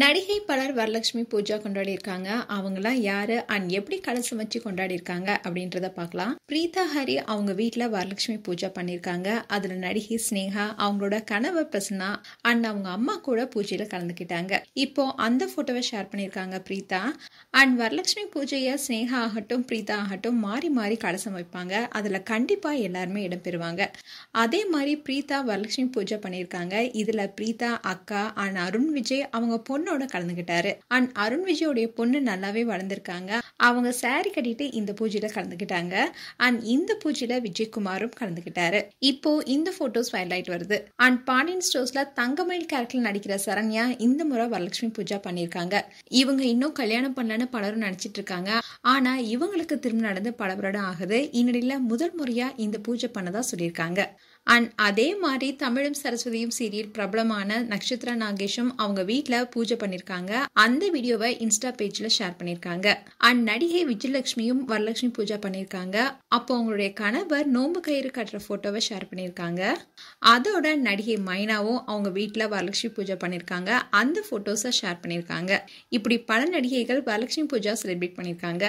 நடிகை பலர் வரலட்சுமி பூஜா கொண்டாடி இருக்காங்க அவங்களாம் யாரு அண்ட் எப்படி கலசம் வச்சு கொண்டாடி இருக்காங்க அப்படின்றத பார்க்கலாம் பிரீதா ஹரி அவங்க வீட்டில் வரலட்சுமி பூஜா பண்ணியிருக்காங்க அதில் நடிகை ஸ்னேகா அவங்களோட கனவு பிரசன்னா அண்ட் அவங்க அம்மா கூட பூஜையில் கலந்துக்கிட்டாங்க இப்போ அந்த ஃபோட்டோவை ஷேர் பண்ணியிருக்காங்க பிரீதா அண்ட் வரலட்சுமி பூஜையை ஸ்னேகா ஆகட்டும் பிரீதா ஆகட்டும் மாறி மாறி கலசம் வைப்பாங்க அதில் கண்டிப்பாக எல்லாருமே இடம்பெறுவாங்க அதே மாதிரி பிரீதா வரலட்சுமி பூஜை பண்ணியிருக்காங்க இதில் பிரீதா அக்கா அண்ட் அருண் விஜய் அவங்க பொண்ணோட கலந்துகிட்டாரு அண்ட் அருண் விஜயோடைய பொண்ணு நல்லாவே வளர்ந்துருக்காங்க அவங்க சாரி கட்டிட்டு இந்த பூஜையில கலந்துக்கிட்டாங்க அண்ட் இந்த பூஜையில விஜயகுமாரும் கலந்துகிட்டாரு இப்போ இந்த போட்டோஸ் ஆயிட்டு வருது அண்ட் பாண்டியன் ஸ்டோர்ஸ்ல தங்கமயில் கேரக்டர் நடிக்கிற சரண்யா இந்த முறை வரலட்சுமி பூஜா பண்ணியிருக்காங்க இவங்க இன்னும் கல்யாணம் பண்ணலன்னு பலரும் நினைச்சிட்டு இருக்காங்க ஆனா இவங்களுக்கு திரும்ப நடந்து பல வருடம் ஆகுது இந்நிலையில முதல் முறையா இந்த பூஜை பண்ணதா சொல்லியிருக்காங்க அண்ட் அதே மாதிரி தமிழும் சரஸ்வதியும் சீரியல் பிரபலமான நட்சத்திர நாகேஷும் அவங்க வீட்டில் பூஜை பண்ணியிருக்காங்க அந்த வீடியோவை இன்ஸ்டா பேஜில் ஷேர் பண்ணியிருக்காங்க அண்ட் நடிகை விஜயலட்சுமியும் வரலட்சுமி பூஜா பண்ணியிருக்காங்க அப்போ அவங்களுடைய கணவர் நோம்பு கயிறு கட்டுற ஃபோட்டோவை ஷேர் பண்ணியிருக்காங்க அதோட நடிகை மைனாவும் அவங்க வீட்டில் வரலட்சுமி பூஜை பண்ணியிருக்காங்க அந்த ஃபோட்டோஸை ஷேர் பண்ணியிருக்காங்க இப்படி பல நடிகைகள் வரலட்சுமி பூஜா செலிப்ரேட் பண்ணியிருக்காங்க